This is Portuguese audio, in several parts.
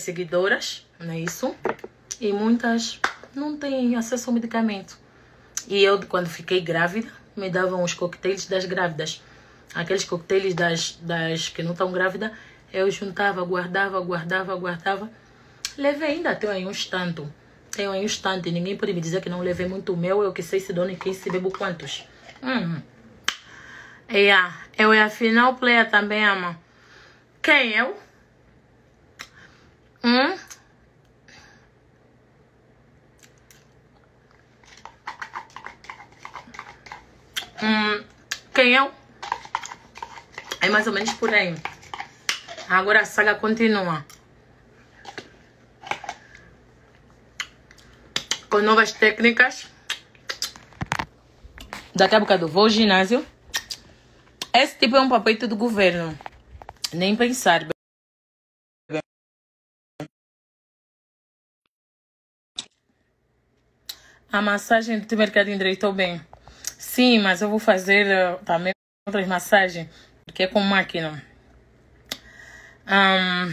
seguidoras, não é isso? E muitas não têm acesso ao medicamento. E eu, quando fiquei grávida, me davam os coquetéis das grávidas. Aqueles coquetéis das, das que não estão grávidas, eu juntava, guardava, guardava, guardava. Levei ainda, tenho aí um tanto. Tenho aí um instante. Ninguém pode me dizer que não levei muito meu. Eu que sei se dono e quem se bebo quantos. Hum. a, Eu e a final player também ama. Quem eu? Hum? Hum, quem eu? É, é mais ou menos por aí. Agora a saga continua. Com novas técnicas. Daqui a bocado é vou ao ginásio. Esse tipo é um papel do governo. Nem pensar. A massagem do mercado endireitou bem. Sim, mas eu vou fazer eh, também tá outras massagens, porque é com máquina. Um,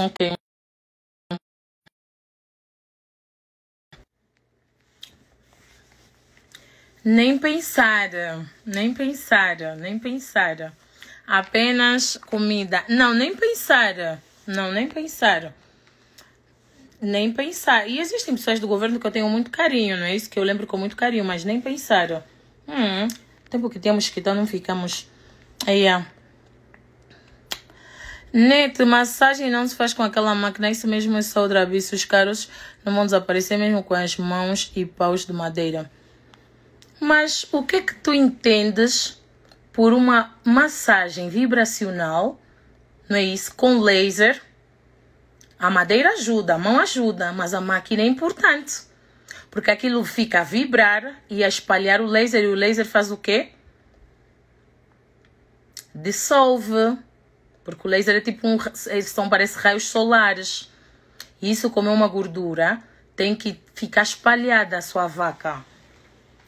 Ok. Nem pensara, nem pensara, nem pensara. Apenas comida. Não, nem pensara. Não, nem pensara. Nem pensar. E existem pessoas do governo que eu tenho muito carinho, não é isso? Que eu lembro com muito carinho, mas nem pensaram. Hum, tempo que temos então que dar, não ficamos. Aí, yeah. Net, massagem não se faz com aquela máquina, isso mesmo é só o Os caros não vão desaparecer mesmo com as mãos e paus de madeira. Mas o que é que tu entendes por uma massagem vibracional, não é isso? Com laser. A madeira ajuda, a mão ajuda, mas a máquina é importante. Porque aquilo fica a vibrar e a espalhar o laser. E o laser faz o quê? Dissolve. Porque o laser é tipo um. São, parece raios solares. Isso, como é uma gordura, tem que ficar espalhada a sua vaca.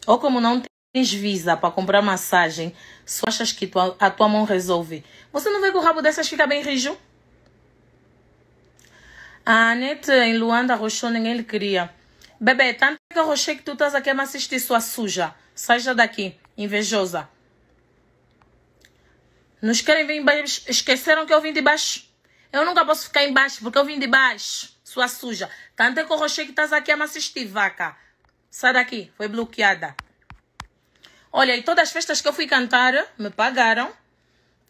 Ou como não tens visa para comprar massagem, só achas que tua, a tua mão resolve. Você não vê que o rabo dessas fica bem rijo? A Anete em Luanda arrochou, ninguém lhe queria. Bebê, tanto que arrochei que tu estás aqui a me assistir, sua suja. Saia daqui, invejosa. Nos querem vir embaixo. Esqueceram que eu vim de baixo. Eu nunca posso ficar embaixo porque eu vim de baixo. Sua suja. Tanto é que o rochei que estás aqui a me assistir, vaca. Sai daqui, foi bloqueada. Olha, e todas as festas que eu fui cantar, me pagaram.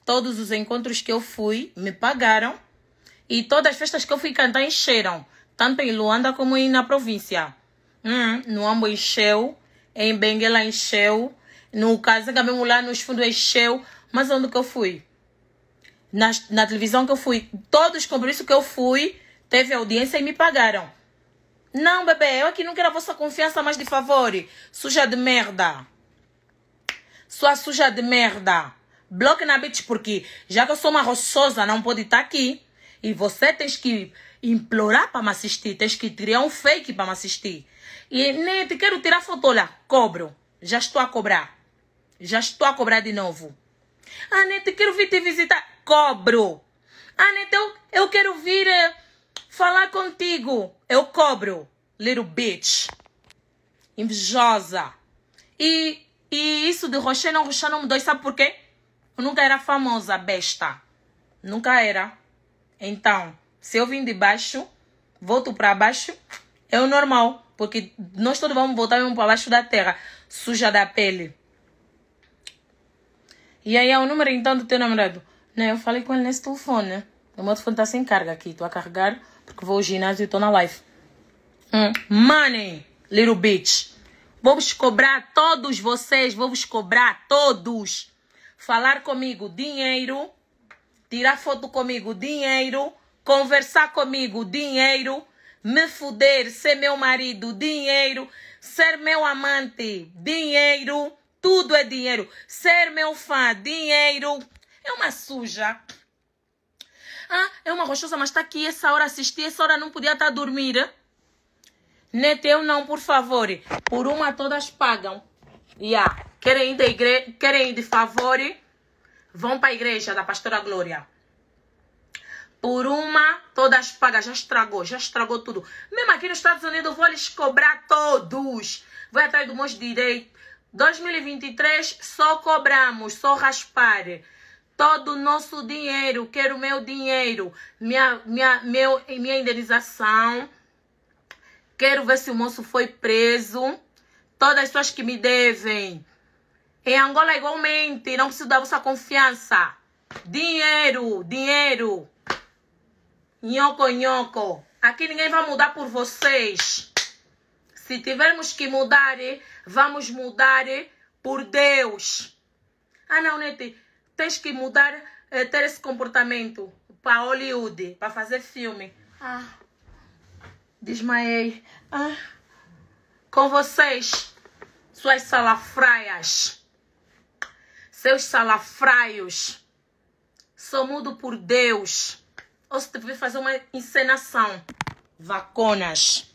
Todos os encontros que eu fui, me pagaram. E todas as festas que eu fui cantar encheram. Tanto em Luanda como em, na província. Hum, no Ambo encheu. Em Benguela encheu. No Casaca mesmo lá nos fundos encheu. Mas onde que eu fui? Na, na televisão que eu fui. Todos os compromissos que eu fui, teve audiência e me pagaram. Não, bebê, eu aqui não quero a vossa confiança, mas de favor. Suja de merda. Sua suja de merda. Bloque na bitch, porque já que eu sou uma roçosa, não pode estar tá aqui. E você tem que implorar para me assistir. tem que criar um fake para me assistir. E nem te quero tirar foto lá. Cobro. Já estou a cobrar. Já estou a cobrar de novo. Ah, nem te quero vir te visitar. Cobro. Ah, Neto, então, eu, eu quero vir eh, Falar contigo, eu cobro, little bitch. Invejosa. E, e isso de Rocher não, Rocher não mudou, sabe por quê? Eu nunca era famosa, besta. Nunca era. Então, se eu vim de baixo, volto para baixo, é o normal. Porque nós todos vamos voltar mesmo para baixo da terra, suja da pele. E aí é o número então do teu namorado. Não, eu falei com ele nesse telefone, né? O meu telefone está sem carga aqui. Estou a carregar porque vou ao ginásio e tô na live. Money, little bitch. Vou-vos cobrar, todos vocês, vou-vos cobrar, todos. Falar comigo, dinheiro. Tirar foto comigo, dinheiro. Conversar comigo, dinheiro. Me fuder, ser meu marido, dinheiro. Ser meu amante, dinheiro. Tudo é dinheiro. Ser meu fã, dinheiro. É uma suja. Ah, é uma rochosa, mas está aqui essa hora assisti, essa hora não podia estar tá a dormir. Neteu não, por favor. Por uma todas pagam. Yeah. Querem ir, da igre... Querem ir de favor? Vão para a igreja da pastora Glória. Por uma, todas pagam. Já estragou, já estragou tudo. Mesmo aqui nos Estados Unidos, eu vou lhes cobrar todos. Vou atrás do meus direito. 2023, só cobramos, só raspar todo o nosso dinheiro, quero meu dinheiro, minha, minha, meu, minha indenização. Quero ver se o moço foi preso. Todas as pessoas que me devem. Em Angola, igualmente, não preciso da vossa confiança. Dinheiro, dinheiro. Nhoco, nhoco. Aqui ninguém vai mudar por vocês. Se tivermos que mudar, vamos mudar por Deus. Ah, não, Nete tens que mudar, eh, ter esse comportamento para Hollywood, para fazer filme. Ah, desmaiei. Ah. Com vocês, suas salafraias, seus salafraios. Sou mudo por Deus. Ou se tiver fazer uma encenação. Vaconas.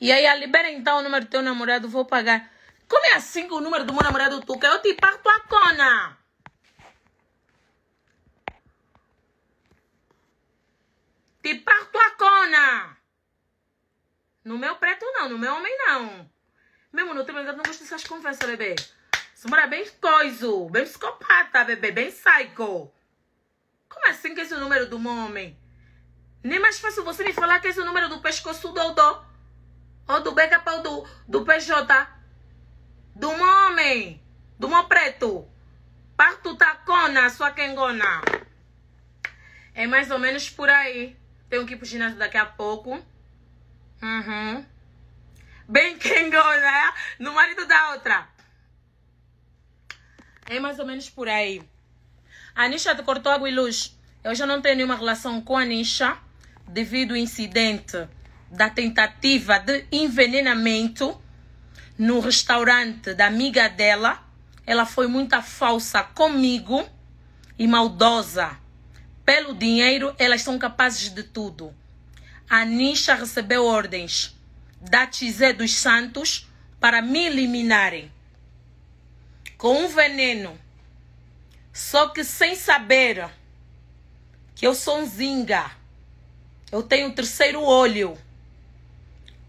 E aí, a libera então o número do teu namorado, vou pagar. Como é assim que o número do meu namorado tu quer? Eu te parto a cona. Te parto a cona! No meu preto não, no meu homem não. Mesmo no também não gosto dessas conversas, bebê. mora é bem coiso, bem psicopata, bebê, bem psycho. Como assim que esse é o número do homem? Nem mais fácil você me falar que esse é o número do pescoço do Odô. Ou do backup do, do PJ. Do homem. Do meu preto. Parto tacona, sua quengona. É mais ou menos por aí. Tenho que ir pro ginásio daqui a pouco. Uhum. Bem kingo né? No marido da outra. É mais ou menos por aí. A Nisha te cortou água e luz. Eu já não tenho nenhuma relação com a Nisha devido ao incidente da tentativa de envenenamento no restaurante da amiga dela. Ela foi muito falsa comigo e maldosa. Pelo dinheiro, elas são capazes de tudo. A Nisha recebeu ordens da Tizé dos Santos para me eliminarem com um veneno. Só que sem saber que eu sou um zinga. Eu tenho o terceiro olho.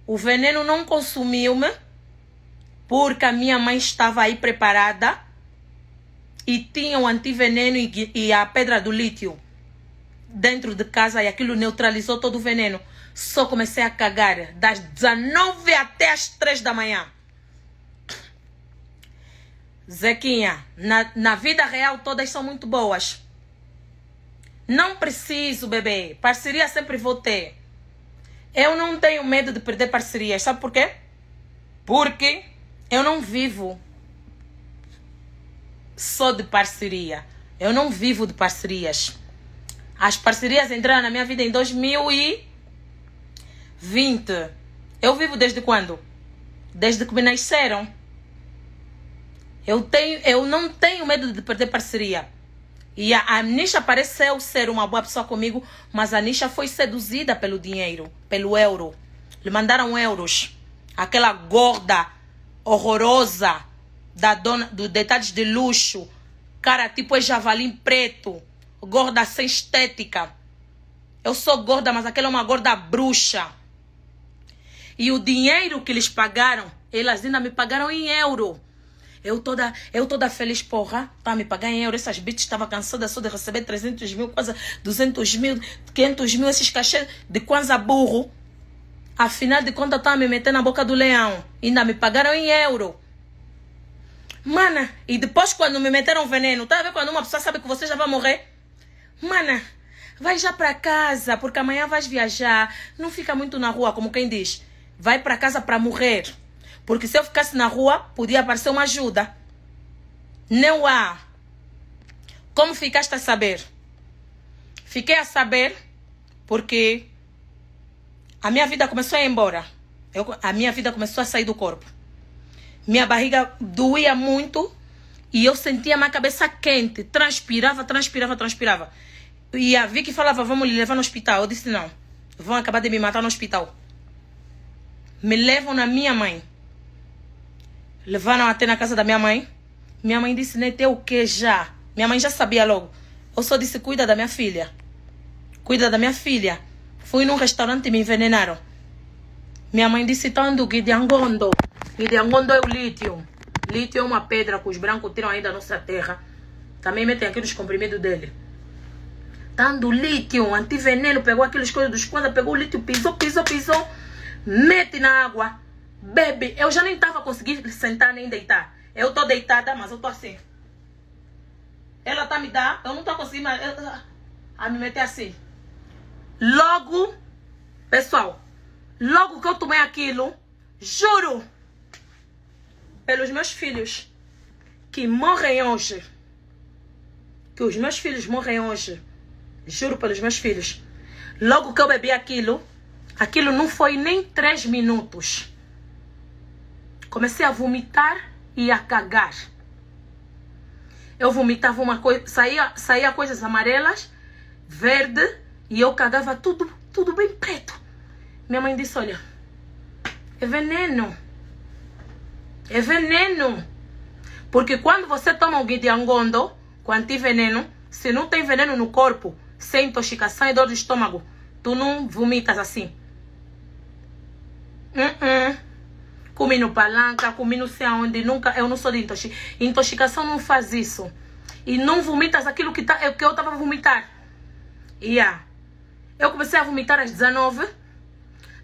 O veneno não consumiu-me porque a minha mãe estava aí preparada e tinha o antiveneno e a pedra do lítio dentro de casa e aquilo neutralizou todo o veneno. Só comecei a cagar das 19 até as 3 da manhã. Zequinha, na, na vida real todas são muito boas. Não preciso, bebê. Parceria sempre vou ter. Eu não tenho medo de perder parcerias. Sabe por quê? Porque eu não vivo só de parceria. Eu não vivo de parcerias. As parcerias entraram na minha vida em 2020. Eu vivo desde quando? Desde que me nasceram. Eu, tenho, eu não tenho medo de perder parceria. E a, a Nisha pareceu ser uma boa pessoa comigo, mas a Nisha foi seduzida pelo dinheiro, pelo euro. Lhe mandaram euros. Aquela gorda, horrorosa, da dona do detalhes de luxo. Cara, tipo é javalim preto gorda sem estética. Eu sou gorda, mas aquela é uma gorda bruxa. E o dinheiro que eles pagaram, elas ainda me pagaram em euro. Eu toda, eu toda feliz, porra, tá me pagar em euro. Essas bitches estavam cansadas só de receber 300 mil, quase 200 mil, 500 mil, esses cachês de quase burro. Afinal de contas, tá? me metendo na boca do leão. Ainda me pagaram em euro. Mana, e depois quando me meteram veneno, tá a ver quando uma pessoa sabe que você já vai morrer? Mana, vai já para casa, porque amanhã vais viajar. Não fica muito na rua, como quem diz. Vai para casa para morrer. Porque se eu ficasse na rua, podia aparecer uma ajuda. Não há. Como ficaste a saber? Fiquei a saber porque a minha vida começou a ir embora. Eu, a minha vida começou a sair do corpo. Minha barriga doía muito e eu sentia minha cabeça quente. Transpirava, transpirava, transpirava. E a Vicky falava, vamos lhe levar no hospital. Eu disse, não. Vão acabar de me matar no hospital. Me levam na minha mãe. Levaram até na casa da minha mãe. Minha mãe disse, nem tem o que já. Minha mãe já sabia logo. Eu só disse, cuida da minha filha. Cuida da minha filha. Fui num restaurante e me envenenaram. Minha mãe disse, tanto que de Angondo é o lítio. Lítio é uma pedra que os brancos tiram ainda da nossa terra. Também metem aqui nos comprimidos dele. Dando lítio, antiveneno, pegou aquelas coisas dos quando pegou o lítio, pisou, pisou, pisou, mete na água, bebe. Eu já nem tava conseguindo sentar nem deitar. Eu tô deitada, mas eu tô assim. Ela tá me dá, eu não tô conseguindo mais. a me meter assim. Logo, pessoal, logo que eu tomei aquilo, juro pelos meus filhos que morrem hoje, que os meus filhos morrem hoje, Juro pelos meus filhos. Logo que eu bebi aquilo, aquilo não foi nem três minutos. Comecei a vomitar e a cagar. Eu vomitava uma coisa, saía, saía coisas amarelas, verde, e eu cagava tudo, tudo bem preto. Minha mãe disse: Olha, é veneno. É veneno. Porque quando você toma o guidiangondo, com antiveneno, se não tem veneno no corpo, sem intoxicação e dor de estômago. Tu não vomitas assim. Uh -uh. Comi no palanca, comi não sei aonde, nunca, eu não sou de intoxicação. Intoxicação não faz isso. E não vomitas aquilo que, tá, é que eu tava a vomitar. a? Eu comecei a vomitar às 19,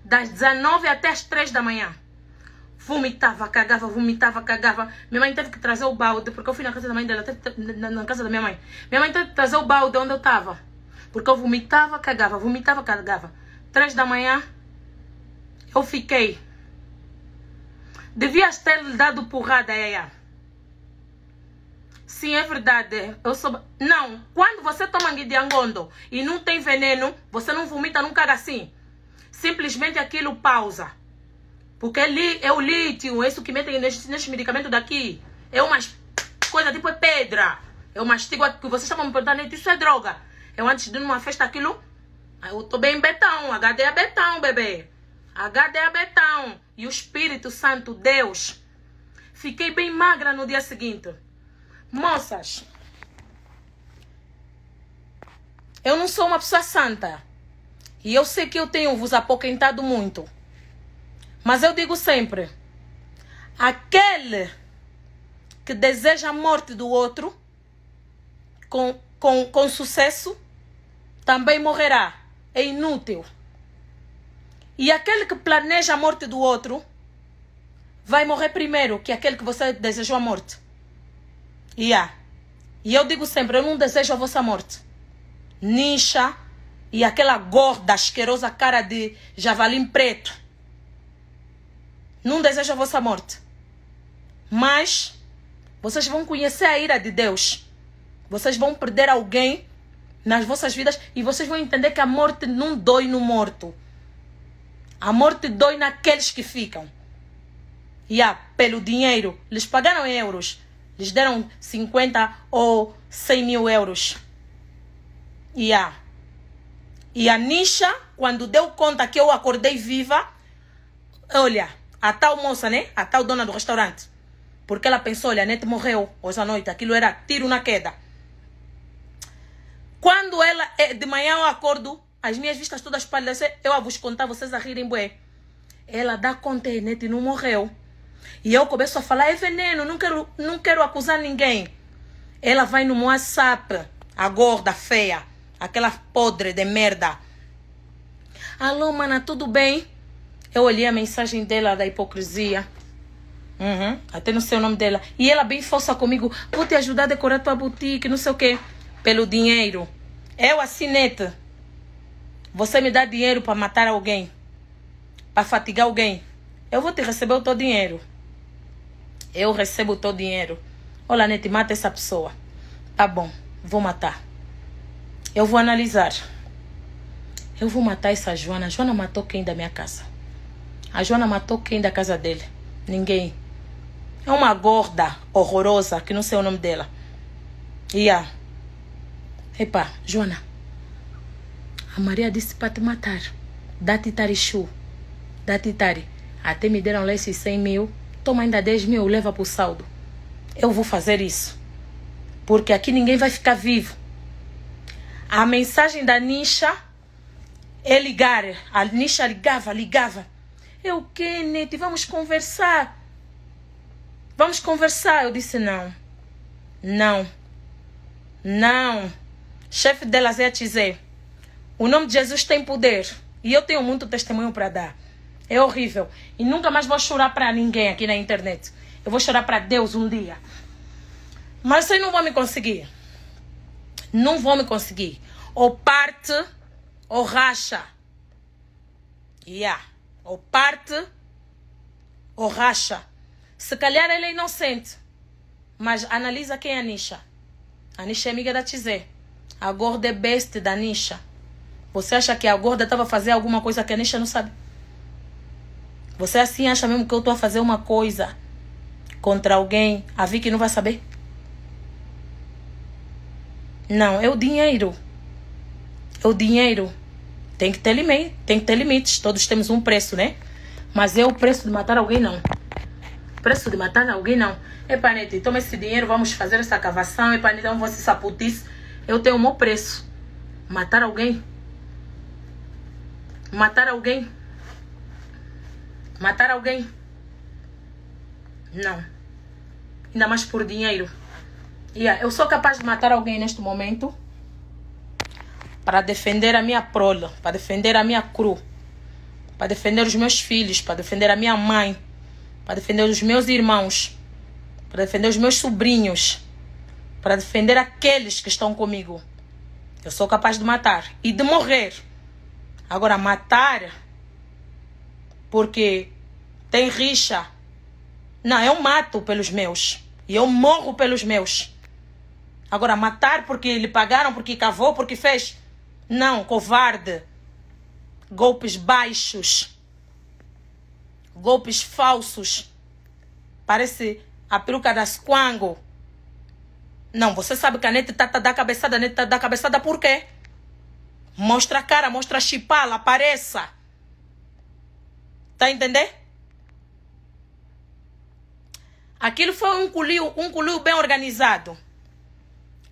das 19 até as 3 da manhã. Vomitava, cagava, vomitava, cagava. Minha mãe teve que trazer o balde, porque eu fui na casa da mãe dela, na casa da minha mãe. Minha mãe teve que trazer o balde onde eu tava. Porque eu vomitava, cagava, vomitava, cagava. Três da manhã, eu fiquei. Devias ter dado porrada, Yaya. Sim, é verdade. Eu sou... Não, quando você toma guidiangondo e não tem veneno, você não vomita, não caga assim. Simplesmente aquilo pausa. Porque ali é o lítio, é isso que metem neste, neste medicamento daqui. É uma coisa tipo é pedra. Eu mastigo que vocês estavam me perguntando, isso é droga. Eu antes de ir numa festa aquilo, eu tô bem betão, HD é betão, bebê. HD é betão. E o Espírito Santo, Deus. Fiquei bem magra no dia seguinte. Moças, eu não sou uma pessoa santa. E eu sei que eu tenho vos apoquentado muito. Mas eu digo sempre: aquele que deseja a morte do outro com, com, com sucesso também morrerá. É inútil. E aquele que planeja a morte do outro vai morrer primeiro que aquele que você desejou a morte. E yeah. E eu digo sempre, eu não desejo a vossa morte. Nincha e aquela gorda, asquerosa cara de javalim preto. Não desejo a vossa morte. Mas vocês vão conhecer a ira de Deus. Vocês vão perder alguém nas vossas vidas e vocês vão entender que a morte não dói no morto. A morte dói naqueles que ficam. E ah, pelo dinheiro, lhes pagaram em euros. Lhes deram 50 ou 100 mil euros. E a e a Nisha, quando deu conta que eu acordei viva, olha, a tal moça, né? A tal dona do restaurante. Porque ela pensou, olha, a Nete morreu hoje à noite. Aquilo era tiro na queda. Quando ela eh, de manhã eu acordo, as minhas vistas todas pálidas, eu a vos contar, vocês a rirem, bué. Ela dá conta e não morreu. E eu começo a falar, é veneno, não quero, não quero acusar ninguém. Ela vai no WhatsApp, a gorda, feia, aquela podre de merda. Alô, mana, tudo bem? Eu olhei a mensagem dela da hipocrisia. Uhum, até não sei o nome dela. E ela bem força comigo, vou te ajudar a decorar tua boutique, não sei o quê pelo dinheiro. Eu, assinete. Você me dá dinheiro para matar alguém, para fatigar alguém. Eu vou te receber o teu dinheiro. Eu recebo o teu dinheiro. Olha, Nete, mata essa pessoa. Tá bom, vou matar. Eu vou analisar. Eu vou matar essa Joana. A Joana matou quem da minha casa? A Joana matou quem da casa dele? Ninguém. É uma gorda horrorosa, que não sei o nome dela. E yeah. Epa, Joana. A Maria disse para te matar. Dá-te dá titari. Até me deram lá esses 100 mil. Toma ainda 10 mil, leva para o saldo. Eu vou fazer isso. Porque aqui ninguém vai ficar vivo. A mensagem da Nisha é ligar. A Nisha ligava, ligava. Eu, Kenneth, vamos conversar. Vamos conversar. Eu disse: não. Não. Não chefe delas é a Tizé. O nome de Jesus tem poder. E eu tenho muito testemunho para dar. É horrível. E nunca mais vou chorar para ninguém aqui na internet. Eu vou chorar para Deus um dia. Mas vocês não vão me conseguir. Não vão me conseguir. Ou parte ou racha. Yeah. Ou parte ou racha. Se calhar ele é inocente. Mas analisa quem é a Nisha. A Nisha é amiga da Tizé. A gorda é besta é da Nisha. Você acha que a gorda estava a fazer alguma coisa que a Nisha não sabe? Você assim acha mesmo que eu estou a fazer uma coisa contra alguém, a Vicky não vai saber? Não, é o dinheiro. É o dinheiro. Tem que ter limite, tem que ter limites. Todos temos um preço, né? Mas é o preço de matar alguém, não. Preço de matar alguém, não. neto. toma esse dinheiro, vamos fazer essa cavação. neto. vamos fazer essa putice eu tenho um bom preço. Matar alguém? Matar alguém? Matar alguém? Não. Ainda mais por dinheiro. Yeah, eu sou capaz de matar alguém neste momento para defender a minha prola, para defender a minha cru, para defender os meus filhos, para defender a minha mãe, para defender os meus irmãos, para defender os meus sobrinhos para defender aqueles que estão comigo. Eu sou capaz de matar e de morrer. Agora, matar porque tem rixa. Não, eu mato pelos meus e eu morro pelos meus. Agora, matar porque lhe pagaram, porque cavou, porque fez. Não, covarde. Golpes baixos. Golpes falsos. Parece a peruca das Quango não, você sabe que a neta tá, tá cabeçada, a neta tá, da cabeçada por quê? Mostra a cara, mostra a chipala, apareça. Tá entendendo? Aquilo foi um culio, um colírio bem organizado.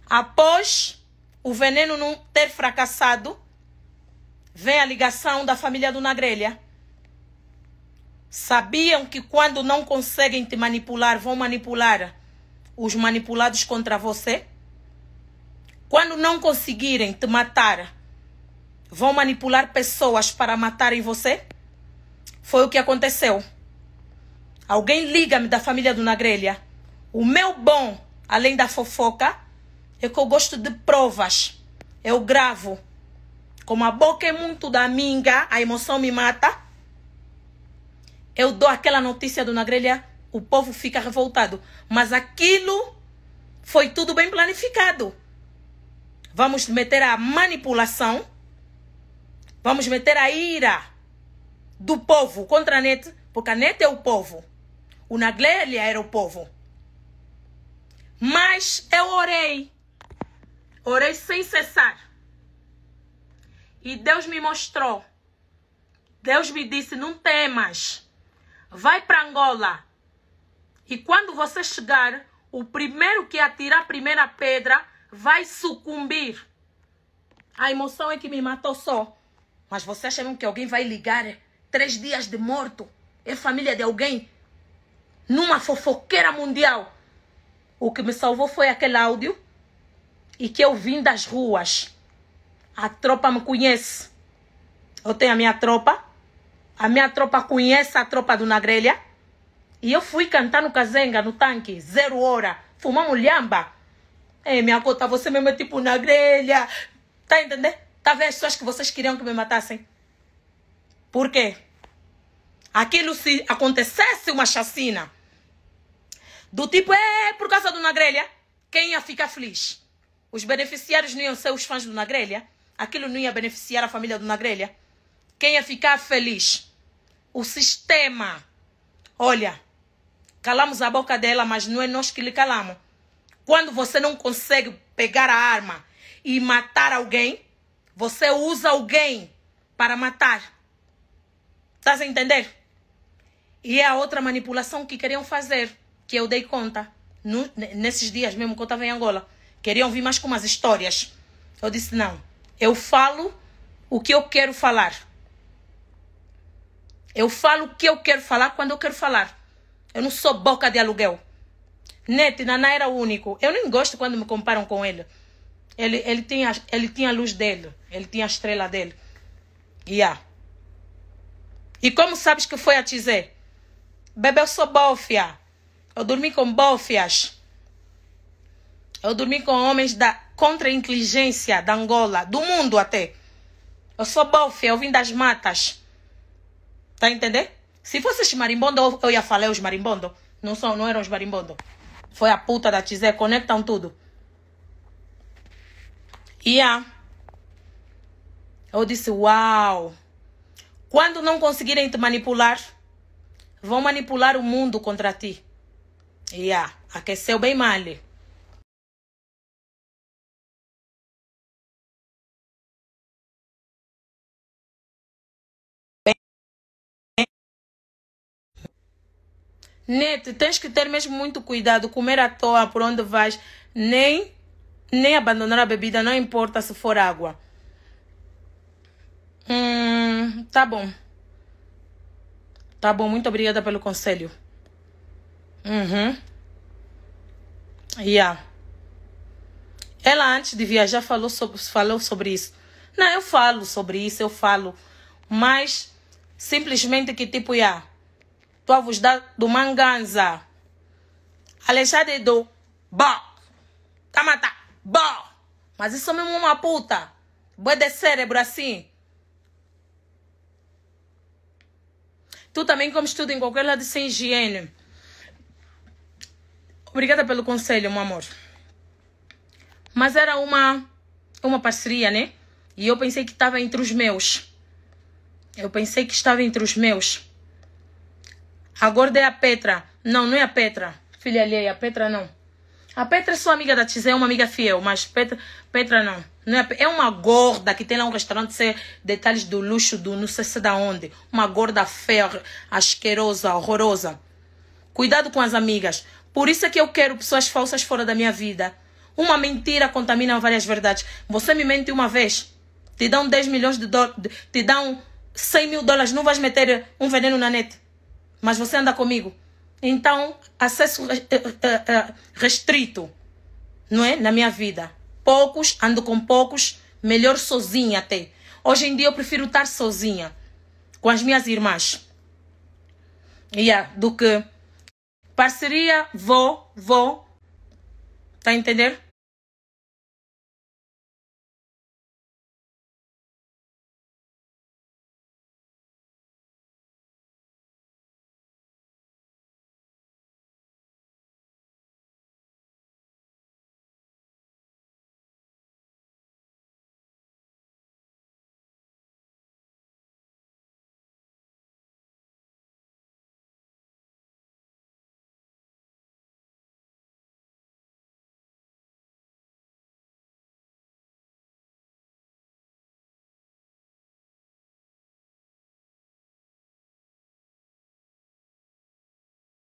Após o veneno não ter fracassado, vem a ligação da família do Nagrelha. Sabiam que quando não conseguem te manipular, vão manipular os manipulados contra você? Quando não conseguirem te matar, vão manipular pessoas para matarem você? Foi o que aconteceu. Alguém liga-me da família do Nagrelha. O meu bom, além da fofoca, é que eu gosto de provas. Eu gravo. Como a boca é muito da minga, a emoção me mata. Eu dou aquela notícia do Nagrelha o povo fica revoltado. Mas aquilo foi tudo bem planificado. Vamos meter a manipulação, vamos meter a ira do povo contra a net, porque a net é o povo. O Naglélia era o povo. Mas eu orei. Orei sem cessar. E Deus me mostrou. Deus me disse: não temas. Vai para Angola. E quando você chegar, o primeiro que atirar a primeira pedra vai sucumbir. A emoção é que me matou só. Mas você acha mesmo que alguém vai ligar é? três dias de morto? É família de alguém? Numa fofoqueira mundial. O que me salvou foi aquele áudio e que eu vim das ruas. A tropa me conhece. Eu tenho a minha tropa. A minha tropa conhece a tropa do Nagrelha. E eu fui cantar no Kazenga, no tanque, zero hora, fumamos lhamba. é minha cota, você mesmo é tipo na grelha. Tá entendendo? Talvez tá as pessoas que vocês queriam que me matassem. Por quê? Aquilo se acontecesse uma chacina. Do tipo, é por causa do Nagrelha, quem ia ficar feliz? Os beneficiários não iam ser os fãs do Nagrelha? Aquilo não ia beneficiar a família do Nagrelha? Quem ia ficar feliz? O sistema. Olha, Calamos a boca dela, mas não é nós que lhe calamos. Quando você não consegue pegar a arma e matar alguém, você usa alguém para matar. Tá a entender? E é a outra manipulação que queriam fazer, que eu dei conta. No, nesses dias mesmo que eu estava em Angola. Queriam vir mais com umas histórias. Eu disse: não, eu falo o que eu quero falar. Eu falo o que eu quero falar quando eu quero falar. Eu não sou boca de aluguel. Net, Naná era o único. Eu nem gosto quando me comparam com ele. Ele, ele, tinha, ele tinha a luz dele. Ele tinha a estrela dele. Yeah. E como sabes que foi a Tizé? Bebê, eu sou bofia. Eu dormi com bofias. Eu dormi com homens da contra-inteligência da Angola, do mundo até. Eu sou bofia. eu vim das matas. Tá entendendo? Se fosse os marimbondo, eu ia falar é os marimbondo. Não são, não eram os marimbondo. Foi a puta da Tizé, conectam tudo. E a Eu disse, uau. Quando não conseguirem te manipular, vão manipular o mundo contra ti. E a aqueceu bem mal. Neto, tens que ter mesmo muito cuidado, comer à toa por onde vais, nem, nem abandonar a bebida, não importa se for água. Hum, tá bom. Tá bom, muito obrigada pelo conselho. Uhum. Yeah. Ela antes de viajar falou sobre, falou sobre isso. Não, eu falo sobre isso, eu falo. Mas simplesmente que tipo, yeah, Tu povos da, do Manganza. de do Bó. Tamata. Bó. Mas isso é mesmo uma puta. Boa de cérebro assim. Tu também comes tudo em qualquer lado sem higiene. Obrigada pelo conselho, meu amor. Mas era uma, uma parceria, né? E eu pensei que estava entre os meus. Eu pensei que estava entre os meus. Agora é a Petra. Não, não é a Petra. Filha alheia, a Petra não. A Petra é sua amiga da Tizé, é uma amiga fiel, mas Petra, Petra não. não é, é uma gorda que tem lá um restaurante, sei, detalhes do luxo, do não sei se é da onde. Uma gorda feia, asquerosa, horrorosa. Cuidado com as amigas. Por isso é que eu quero pessoas falsas fora da minha vida. Uma mentira contamina várias verdades. Você me mente uma vez, te dão 10 milhões de dólares, te dão 100 mil dólares, não vais meter um veneno na net mas você anda comigo. Então, acesso eh, eh, eh, restrito, não é? Na minha vida. Poucos, ando com poucos, melhor sozinha até. Hoje em dia eu prefiro estar sozinha com as minhas irmãs. Yeah, do que parceria, vou, vou. Tá a entender?